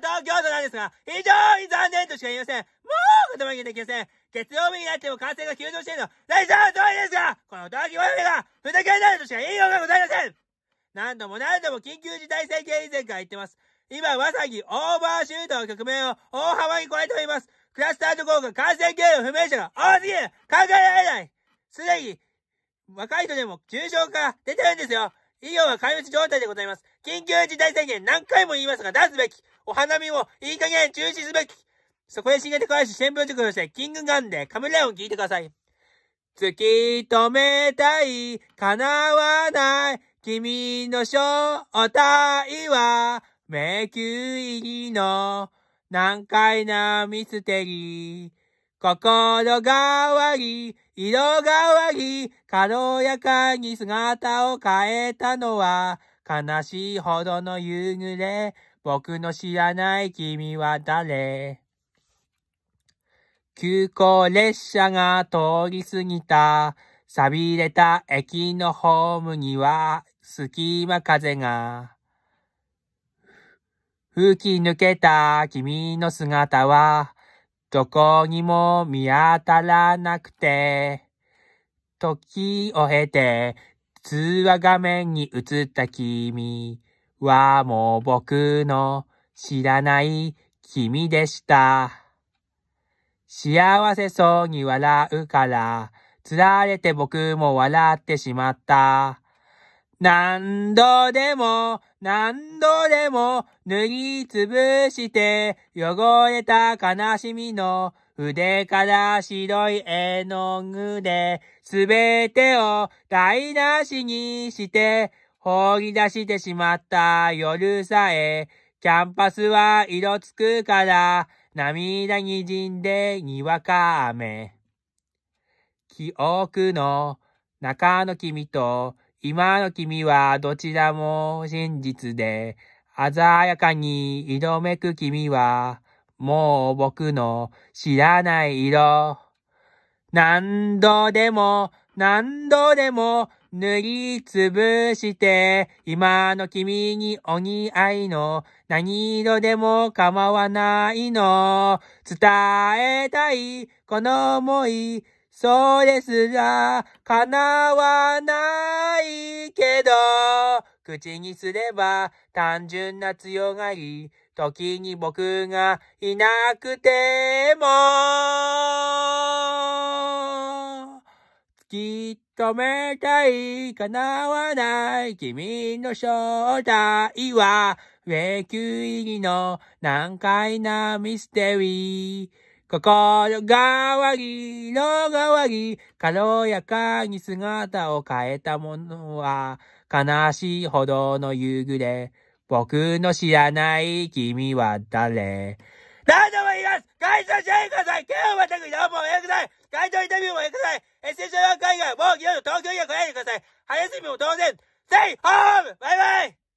東京都なんですが、非常に残念としか言いません。もう言葉にできません。月曜日になっても感染が急増しているの。大丈夫どうですが、この東京我々が、ふざけになるとしか言いようがございません。何度も何度も緊急事態宣言以前から言ってます。今、まさにオーバーシュートの局面を大幅に超えております。クラスターと効果、感染経路不明者が多すぎる考えられないすでに、若い人でも重症化出てるんですよ医療は壊滅状態でございます。緊急事態宣言何回も言いますが出すべき。お花見をいい加減中止すべき。そこへ新型い林新聞塾のして、キングガンでカメレオン聞いてください。突き止めたい、叶わない、君の正体は、迷宮入りの、難解なミステリー。心変わり、色変わり、軽やかに姿を変えたのは、悲しいほどの夕暮れ、僕の知らない君は誰急行列車が通り過ぎた、錆びれた駅のホームには、隙間風が、吹き抜けた君の姿は、どこにも見当たらなくて、時を経て通話画面に映った君はもう僕の知らない君でした。幸せそうに笑うから、つられて僕も笑ってしまった。何度でも何度でも塗りつぶして汚れた悲しみの腕から白い絵の具で全てを台無しにして放り出してしまった夜さえキャンパスは色つくから涙にじんでにわか雨記憶の中の君と今の君はどちらも真実で、鮮やかに色めく君は、もう僕の知らない色。何度でも何度でも塗りつぶして、今の君にお似合いの何色でも構わないの。伝えたいこの想い。そうですが、叶わないけど、口にすれば単純な強がり、時に僕がいなくても、突き止めたい、叶わない、君の正体は、迷宮入りの難解なミステリー。心変わり、色変わり、軽やかに姿を変えたものは、悲しいほどの夕暮れ。僕の知らない君は誰何度も言います解消してください今日はまた特に何もおやください会頭インタビューもおやください s ッセンシャ海外もう二度と東京には来ないでください早すぎも当然 !Stay home! バイバイ